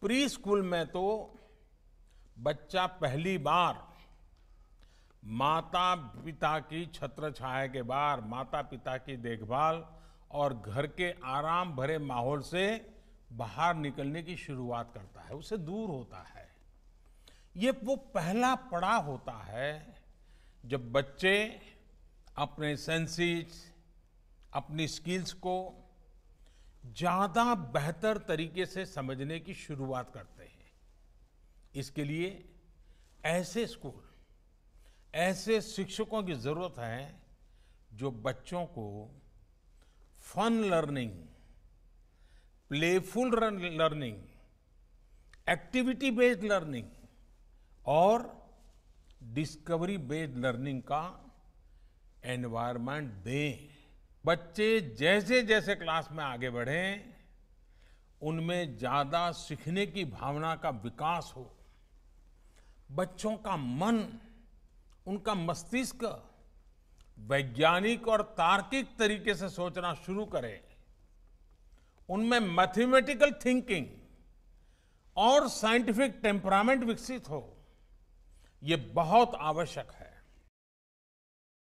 pre school में तो बच्चा पहली बार माता पिता की छत्र छाया के बाहर माता पिता की देखभाल और घर के आराम भरे माहौल से बाहर निकलने की शुरुआत करता है उसे दूर होता है ये वो पहला पड़ा होता है जब बच्चे अपने सेंसेस अपनी स्किल्स को ज़्यादा बेहतर तरीके से समझने की शुरुआत करते हैं इसके लिए ऐसे स्कूल ऐसे शिक्षकों की ज़रूरत है जो बच्चों को fun learning playful learning activity based learning और डिस्कवरी बेस्ड लर्निंग का एनवायरनमेंट दें बच्चे जैसे जैसे क्लास में आगे बढ़े उनमें ज्यादा सीखने की भावना का विकास हो बच्चों का मन उनका मस्तिष्क वैज्ञानिक और तार्किक तरीके से सोचना शुरू करें उनमें मैथमेटिकल थिंकिंग और साइंटिफिक टेम्परामेंट विकसित हो ये बहुत आवश्यक है